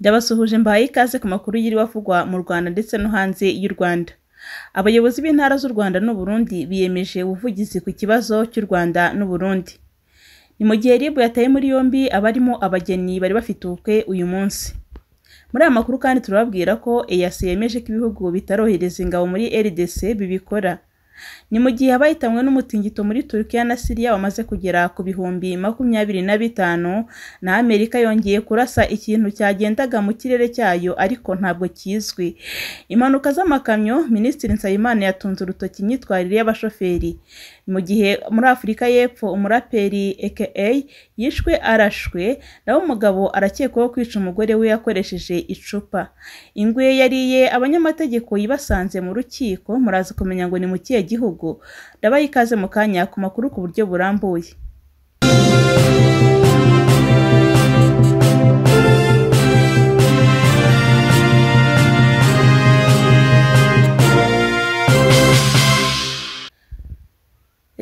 ndabasuhuje mbahaye ikaze ku makuru yiriwe avugwa mu rwanda ndetse no hanze y'u rwanda abayobozi b'intara z'u rwanda n’u Burundi biyemeje ubuvugizi ku kibazo cy'u rwanda n’u Burundi. ni mu gihe ribu yataye muri yombi abarimo abageni bari bafite ubukwe uyu munsi muri aya makuru kandi turababwira ko eyasi yemeje ko ibihugu bitarohereza ingabo muri rdc bibikora Ni mu gihe abahitanwe n'umutingito muri Turukiya na Siriya bamaze kugera ku bihumbi makumyabiri na bitanu, naho Amerika yongeye kurasa ikintu cyagendaga mu kirere cyayo ariko ntabwo kizwi. Impanuka z'amakamyo Minisitiri Nsabimana yatunze urutoki imyitwarire y'abashoferi. mu gihe muri Afurika y'Epfo umuraperi A.K.A yishwe arashwe naho umugabo arakekwaho kwica umugore we yakoresheje icupa. Ingwe yariye abanyamategeko yibasanze mu rukiko muraza kumenya ngo ni mu kihe gihugu? Ndabaha ikaze mu kanya ku makuru ku buryo burambuye.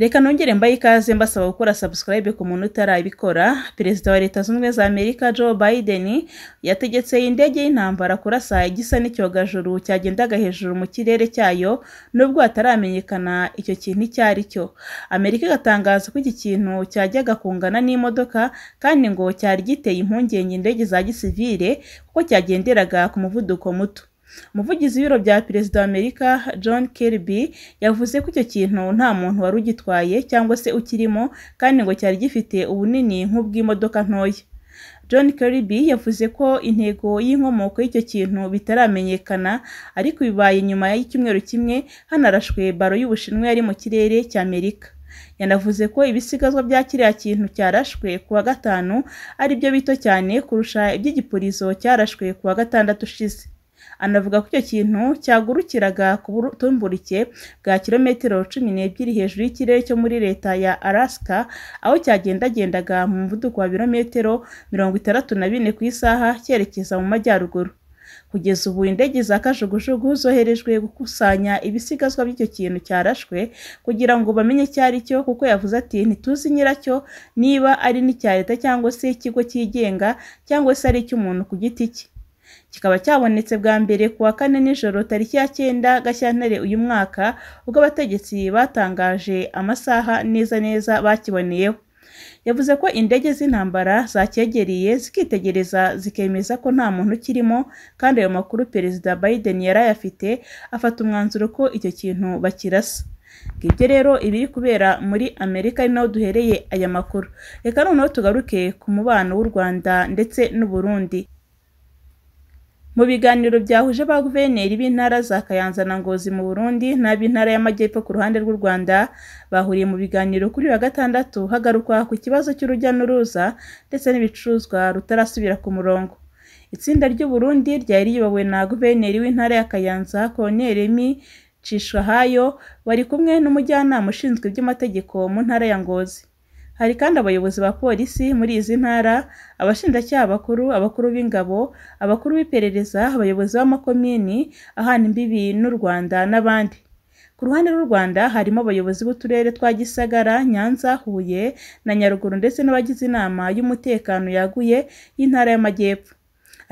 Reka nongere mbaye ikaze mbasaba gukora subscribe ku muntu utarabikora perezida wa leta zunze za amerika joe biden yategetse indege y'intambara kurasa igisa n'icyogajuru cyagendaga hejuru mu kirere cyayo nubwo hataramenyekana icyo kintu icyo ari cyo amerika igatangaza ko iki kintu cyajyaga kungana n'imodoka kandi ngo cyari giteye impungenge indege za gisivire kuko cyagenderaga ku muvuduko muto umuvugizi w'ibiro bya perezida wa Amerika John Kirby yavuze ko icyo kintu nta muntu wari ugitwaye cyangwa se ukirimo kandi ngo cyari gifite ubunini nk'ubw'imodoka ntoya John Kirby yavuze ko intego y'inkomoko y'icyo kintu bitaramenyekana ariko bibaye nyuma y'icyumweru kimwe hanarashwe baro y'Ubushinwa yari mu kirere cy'Amerika yanavuze ko ibisigazwa bya kiriya kintu cyarashwe ku wa gatanu ari byo bito cyane kurusha iby'igipurizo cyarashwe ku wa gatandatu ushize Anavuga ko icyo kintu cyagurukiraga ku butumburuke bwa kilometero cumi n'ebyiri hejuru y'ikirere cyo muri Leta ya Alaska, aho cyagendagendaga mu muvuduko wa birometero mirongo itandatu na bine ku isaha cyerekeza mu majyaruguru. Kugeza ubu indege za kajugujugu zoherejwe gukusanya ibisigazwa by'icyo kintu cyarashwe kugira ngo bamenye icyo ari cyo kuko yavuze ati ntituzi nyiracyo niba ari n'icya leta cyangwa se ikigo cyigenga cyangwa se ari icy'umuntu ku giti cye. kikaba cyabonetse bwa mbere ku wa kane nijoro tariki ya cyenda Gashyantare uyu mwaka ubwo abategetsi batangaje amasaha neza neza bakiboneyeho yavuze ko indege z'intambara zacyegereye zikitegereza zikemeza ko nta muntu ukirimo kandi ayo makuru Perezida Biden yari ayafite afata umwanzuro ko icyo kintu bakirasa ngibyo rero ibiri kubera muri amerika ari naho duhereye aya makuru reka noneho tugaruke ku mubano w'u rwanda ndetse n'uburundi Mu biganiro byahuje ba guverineri b'intara za Kayanza na Ngozi mu Burundi n'ab'intara y'Amajyepfo ku ruhande rw'u Rwanda bahuriye mu biganiro kuri uyu wa gatandatu hagarukwa ku kibazo cy'urujya n'uruza ndetse n'ibicuruzwa rutarasubira ku murongo. Itsinda ry'u Burundi ryari riyobowe na guverineri w'intara ya Kayanza Col Remy Cishahayo bari kumwe n'umujyanama ushinzwe iby'amategeko mu ntara ya Ngozi. Hari kandi abayobozi ba polisi muri izi ntara, abashinjacyaha bakuru, abakuru b'ingabo, abakuru b'iperereza, abayobozi b'amakomini ahana imbibi n'u Rwanda n'abandi. Ku ruhande rw'u Rwanda harimo abayobozi b'uturere twa Gisagara, Nyanza, Huye na Nyaruguru ndetse n'abagize inama y'umutekano yaguye y'Intara y'Amajyepfo.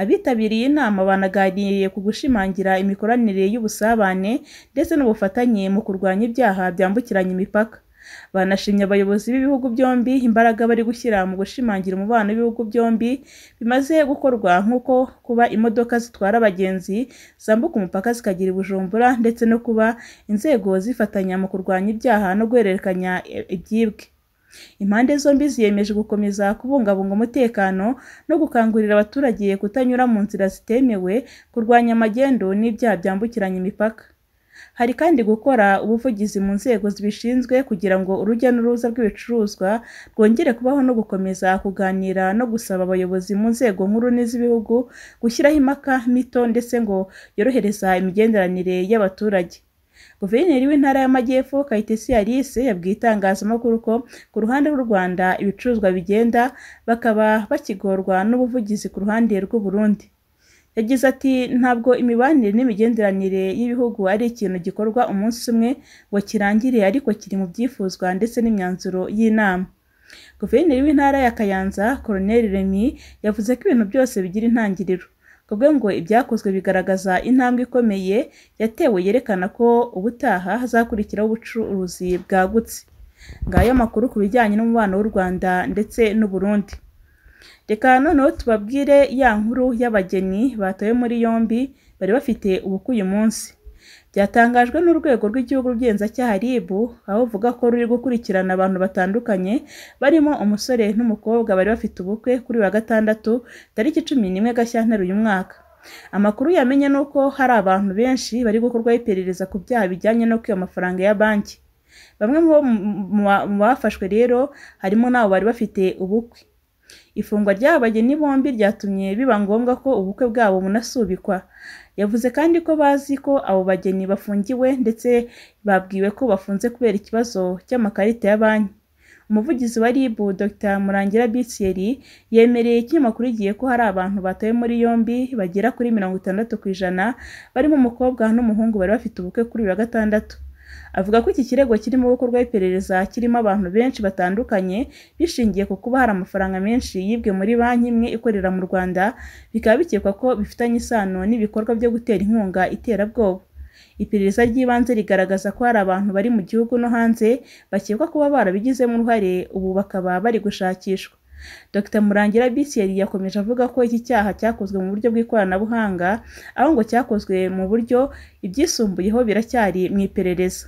Abitabiriye inama banaganiriye ku gushimangira imikoranire y'ubusabane ndetse n'ubufatanye mu kurwanya ibyaha byambukiranya imipaka. Banashimye abayobozi b'ibihugu byombi imbaraga bari gushyira mu gushimangira umubano w'ibihugu byombi bimaze gukorwa nk'uko kuba imodoka zitwara abagenzi zambuka umupaka zikagera i ndetse no kuba inzego zifatanya mu kurwanya ibyaha no guhererekanya ibyibwe. Impande zombi ziyemeje gukomeza kubungabunga umutekano no gukangurira abaturage kutanyura mu nzira zitemewe, kurwanya magendu n'ibyaha byambukiranya imipaka. Hari kandi gukora ubuvugizi mu nzego zibishinzwe kugira ngo urujya n'uruza rw'ibicuruzwa rwongere kubaho no gukomeza kuganira no gusaba abayobozi mu nzego nkuru n'iz'ibihugu gushyiraho impaka mito ndetse ngo yorohereza imigenderanire y'abaturage. Guverineri w'Intara y'Amajyepfo, Kayitesi Alice, yabwiye itangazamakuru ko ku ruhande rw'u Rwanda ibicuruzwa bigenda, bakaba bakigorwa n'ubuvugizi ku ruhande rw'u Burundi. Yagize ati “Ntabwo imibanire n'imigenderanire y'ibihugu ari ikintu gikorwa umunsi umwe ngo kirangire ariko kiri mu byifuzwa ndetse n'imyanzuro y'inama.” Guverineri w'Intara ya Kayanza, Col Remy yavuze ko ibintu byose bigira intangiriro. Kubwe ngo ibyakozwe bigaragaza intambwe ikomeye yatewe yerekana ko ubutaha hazakurikiraho ubucuruzi bwagutse. Ngayo makuru ku bijyanye n'umubano w'u Rwanda ndetse n'u Burundi. Reka noneho tubabwire ya nkuru y'abageni batawe muri yombi bari bafite ubukwe uyu munsi. Byatangajwe n'Urwego rw'Igihugu rw'Ubugenzacyaha RIB, aho ruvuga ko ruri gukurikirana abantu batandukanye barimo umusore n'umukobwa bari bafite ubukwe kuri uyu wa Gatandatu tariki cumi n'imwe Gashyantare uyu mwaka. Amakuru yamenye ni uko hari abantu benshi bari gukorwaho iperereza ku byaha bijyanye no kwiba amafaranga ya banki. Bamwe mu bafashwe rero harimo n'abo bari bafite ubukwe. Ifungwa ry'aba bageni bombi ryatumye biba ngombwa ko ubukwe bwabo bunasubikwa. Yavuze kandi ko bazi ko abo bageni bafungiwe ndetse babwiwe ko bafunze kubera ikibazo cy'amakarita ya banki. Umuvugizi wa RIB, Dr Murangira Bethel, yemereye ikinyamakuru igiye ko hari abantu batawe muri yombi bagera kuri mirongo itandatu ku ijana barimo umukobwa n'umuhungu bari bafite ubukwe kuri uyu wa Gatandatu. Avuga ko iki kirego kirimo gukorwaho iperereza kirimo abantu benshi batandukanye bishingiye ku kuba hari amafaranga menshi yibwe muri banki imwe ikorera mu Rwanda bikaba bikekwa ko bifitanye isano n'ibikorwa byo gutera inkunga iterabwoba. Iperereza ry'ibanze rigaragaza ko hari abantu bari mu gihugu no hanze bakekwa kuba barabigizemo uruhare ubu bakaba bari gushakishwa. Dr Murangira Bisiel yakomeje avuga ko iki cyaha cyakozwe mu buryo bw'ikoranabuhanga aho ngo cyakozwe mu buryo ibyisumbuyeho biracyari mu iperereza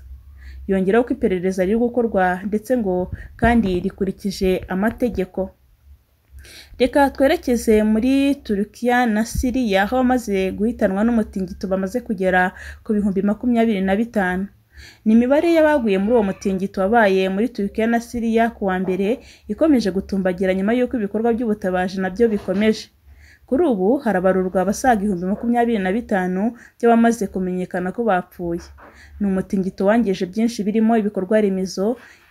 yongeraho ko iperereza riri gukorwa ndetse ngo kandi rikurikije amategeko reka twerekeze muri turukiya na siriya aho abamaze guhitanwa n'umutingito bamaze kugera ku bihumbi makumyabiri na bitanu Ni imibare y'abaguye muri uwo mutingito wabaye muri Turukiya na Siriya ku wa mbere ikomeje gutumbagira nyuma y'uko ibikorwa by'ubutabazi na byo bikomeje. Kuri ubu harabarurwa abasaga ibihumbi makumyabiri na bitanu by'abamaze kumenyekana ko bapfuye. Ni umutingito wangije byinshi birimo ibikorwa remezo,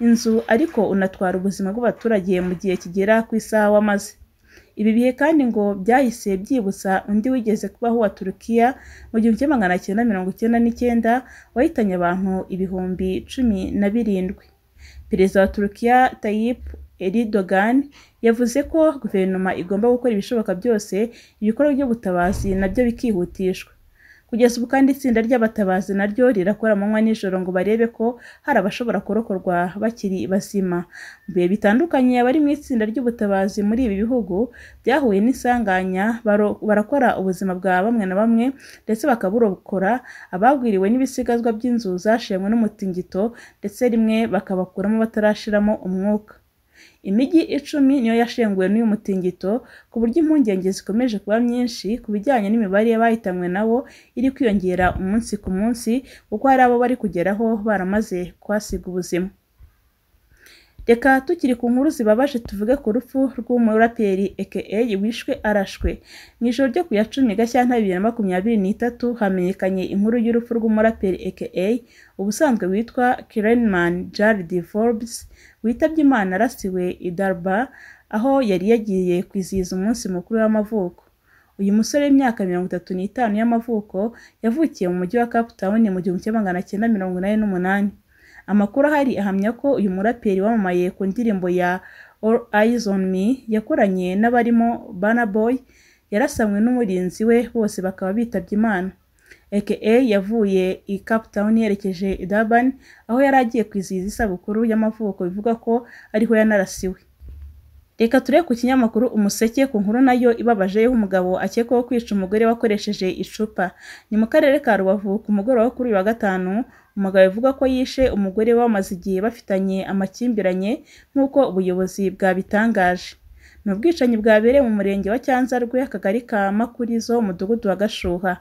inzu ariko unatwara ubuzima bw'abaturage mu gihe kigera ku isaha wamaze. Ibi bihe kandi ngo byahise byibutsa undi wigeze kubaho wa Turukiya mu gihumbi kimwe magana cyenda mirongo icyenda n'icyenda wahitanye abantu ibihumbi cumi na birindwi. Perezida wa Turukiya Tayyip Erdogan yavuze ko guverinoma igomba gukora ibishoboka byose ibikorwa by'ubutabazi nabyo bikihutishwa. Kugeza ubu kandi itsinda ry'abatabazi na ryo rirakora amanywa n'ijoro ngo barebe ko hari abashobora kurokorwa bakiri bazima. Mu bihe bitandukanye abari mu itsinda ry'ubutabazi muri ibi bihugu byahuye n'isanganya barakora ubuzima bwa bamwe na bamwe ndetse bakaburokora abagwiriwe n'ibisigazwa by'inzu zashenywe n'umutingito ndetse rimwe bakabakuramo batarashiramo umwuka. Imijyi icumi niyo yashenguwe n'uyu mutingito ku buryo impungenge zikomeje kuba nyinshi ku bijyanye n'imibare y'abahitanwe nabo iri kwiyongera umunsi ku munsi kuko hari abo bari kugeraho baramaze kuhasiga ubuzima. Reka tukiri ku nkuru zibabaje tuvuge ku rupfu rw'umuraperi Aka wishwe arashwe. Mu ijoro ryo ku ya cumi Gashyantare bibiri na makumyabiri n'itatu hamenyekanye inkuru y'urupfu rw'umuraperi Aka ubusanzwe witwa Kirenman Jared Forbes witabye Imana arasiwe i Darbar aho yari yagiye kwizihiza umunsi mukuru w'amavuko. Uyu musore w'imyaka mirongo itatu n'itanu y'amavuko yavukiye mu mujyi wa Cape Town mu gihumbi kimwe magana cyenda mirongo inani n'umunani. Amakuru ahari ahamya ko uyu muraperi wamamaye ku ndirimbo ya All eyes on Me yakoranye n'abarimo bana Boy yarasamwe n'umurinzi we bose bakaba bitabye Imana. A.K.A yavuye i Cape Town yerekeje i Durban aho yari agiye kwizihiza isabukuru y'amavuko bivugwa ko ariho yanarasiwe. Reka turebe ku kinyamakuru Umuseke ku nkuru nayo ibabaje y'aho akekwaho kwica umugore wakoresheje icupa. Ni mu karere ka Rubavu ku mugoroba wo kuri uyu wa gatanu, umugabo bivugwa ko yishe umugore we bamaze igihe bafitanye amakimbirane nk'uko ubuyobozi bwabitangaje. Ni ubwicanyi bwabereye mu Murenge wa Cyanzarwe, Akagari ka Makurizo, Umudugudu wa Gashuha.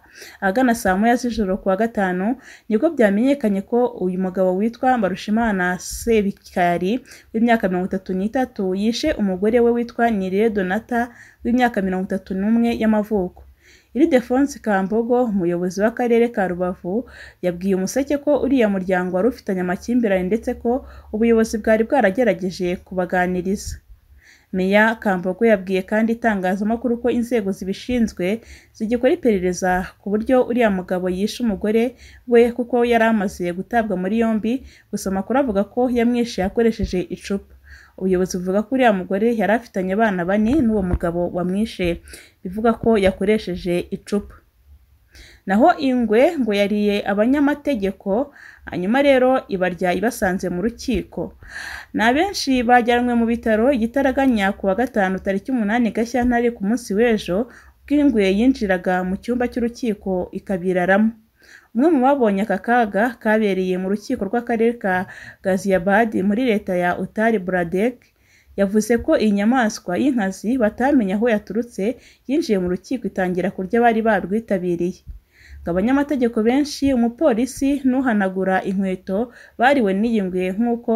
Ahagana saa moya z'ijoro ku wa gatanu nibwo byamenyekanye ko uyu mugabo witwa Mbarushimana Sebikari w'imyaka mirongo itatu n'itatu yishe umugore we witwa Nirere donata w'imyaka mirongo itatu n'umwe y'amavuko. Defonse Kambogo umuyobozi w'Akarere ka Rubavu yabwiye Umuseke ko uriya muryango wari ufitanye amakimbirane ndetse ko ubuyobozi bwari bwaragerageje kubaganiriza. Meya Kambogo yabwiye kandi itangazamakuru ko inzego zibishinzwe zigikora iperereza ku buryo uriya mugabo yishe umugore we kuko yari amaze gutabwa muri yombi gusa amakuru avuga ko yamwishe yakoresheje icupa. Ubuyobozi buvuga ko uriya mugore yari afitanye abana bane n'uwo mugabo wamwishe, bivuga ko yakoresheje icupa. Naho ingwe ngo yariye abanyamategeko, hanyuma rero ibarya ibasanze mu rukiko. Ni abenshi bajyanwe mu bitaro igitaraganya ku wa gatanu tariki umunani gashya Gashyantare ku munsi w'ejo ubwo ingwe yinjiraga mu cyumba cy'urukiko ikabiraramo. Umwe mu babonye aka kaga kabereye mu rukiko rw'Akarere ka Ghaziabad muri leta ya Uttar Pradesh yavuze ko iyi nyamaswa y'inkazi batamenye aho yaturutse yinjiye mu rukiko itangira kurya abari barwitabiriye. Ngo abanyamategeko benshi, umupolisi n'uhanagura inkweto bariwe n'iyi nk'uko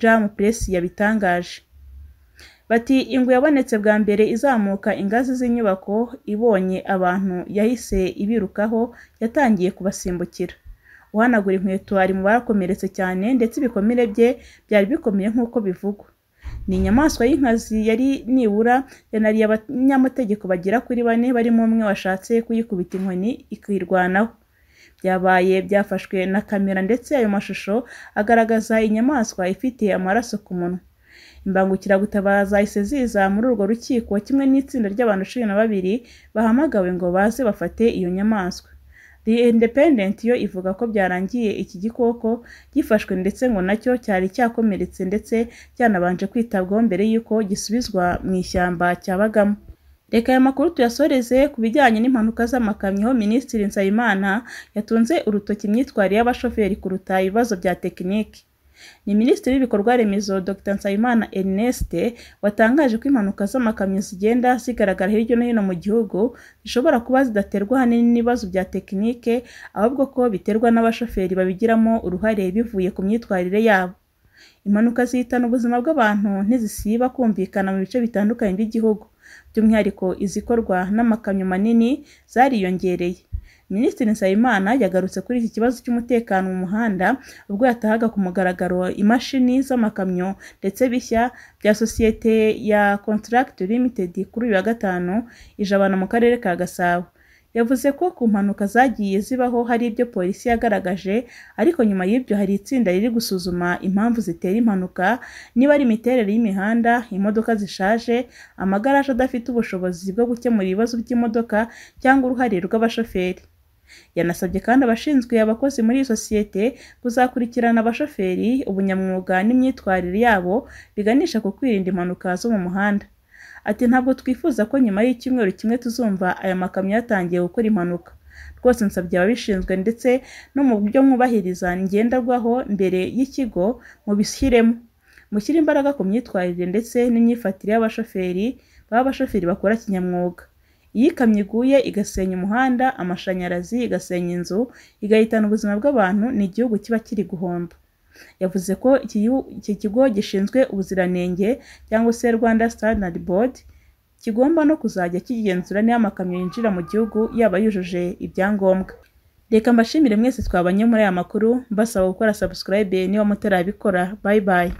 Jam Press yabitangaje. Bati ingwe yabonetse bwa mbere izamuka ingazi z'inyubako, ibonye abantu yahise ibirukaho, yatangiye kubasimbukira. Uhanagura inkweto ari mu bakomeretse cyane ndetse ibikomere bye byari bikomeye nk'uko bivugwa. Ni inyamaswa y'inkazi yari nibura yanariye abanyamategeko bagera kuri bane barimo umwe washatse kuyikubita inkoni ikirwanaho. Byabaye byafashwe na kamera ndetse ayo mashusho agaragaza inyamaswa ifite amaraso ku munwa. Imbangukiragutabara zahise ziza muri urwo rukiko kimwe n'itsinda ry'abantu cumi na babiri bahamagawe ngo baze bafate iyo nyamaswa. The Independent yo ivuga ko byarangiye iki gikoko gifashwe ndetse ngo nacyo cyari cyakomeretse ndetse cyanabanje kwitabwaho mbere y'uko gisubizwa mu ishyamba cyabagamo. Reka aya makuru tuyasoreze ku bijyanye n'impanuka z'amakamyo aho Minisitiri Nsabimana yatunze urutoki imyitwarire y'abashoferi kuruta ibibazo bya tekiniki. Ni Minisitiri w'Ibikorwa Remezo Dr Nsabimana Erneste watangaje ko impanuka z'amakamyo zigenda zigaragara hirya no hino mu gihugu zishobora kuba zidaterwa ahanini n'ibibazo bya tekinike ahubwo ko biterwa n'abashoferi babigiramo uruhare bivuye ku myitwarire yabo. Impanuka zihitana ubuzima bw'abantu ntizisiba kumvikana mu bice bitandukanye by'igihugu by'umwihariko izikorwa n'amakamyo manini zariyongereye. Minisitiri Nsabimana yagarutse kuri iki kibazo cy'umutekano mu muhanda ubwo yatahaga ku mugaragaro imashini z'amakamyo ndetse bishya bya sosiyete ya Contract Limited kuri uyu wa Gatanu ijabana mu Karere ka Gasabo yavuze ko ku mpanuka zagiye zibaho hari ibyo polisi yagaragaje ariko nyuma y'ibyo hari itsinda riri gusuzuma impamvu zitera impanuka niba ari imiterere y'imihanda imodoka zishaje amagaraje adafite ubushobozi bwo gukemura ibibazo by'imodoka cyangwa uruhare rw'abashoferi Yanasabye kandi abashinzwe abakozi muri iyi sosiyete kuzakurikirana abashoferi, ubunyamwuga n'imyitwarire yabo biganisha ku kwirinda impanuka zo mu muhanda. Ati “Ntabwo twifuza ko nyuma y'icyumweru kimwe tuzumva aya makamyo yatangiye gukora impanuka. Rwose nsabye ababishinzwe ndetse no mu byo mwubahiriza ngenderwaho mbere y'ikigo mubishyiremo. Mushyire imbaraga ku myitwarire ndetse n'imyifatire y'abashoferi babe abashoferi bakora kinyamwuga. Iyo ikamyo iguye igasenya umuhanda, amashanyarazi, igasenya inzu, igahitana ubuzima bw'abantu ni igihugu kiba kiri guhomba. Yavuze ko iki kigo gishinzwe ubuziranenge cyangwa se Rwanda Standard Board, kigomba no kuzajya kigenzura niba amakamyo yinjira mu gihugu yaba yujuje ibyangombwa. Reka mbashimire mwese twabonye muri aya makuru, mbasaba gukora subscribe niba mutarabikora, bye bye.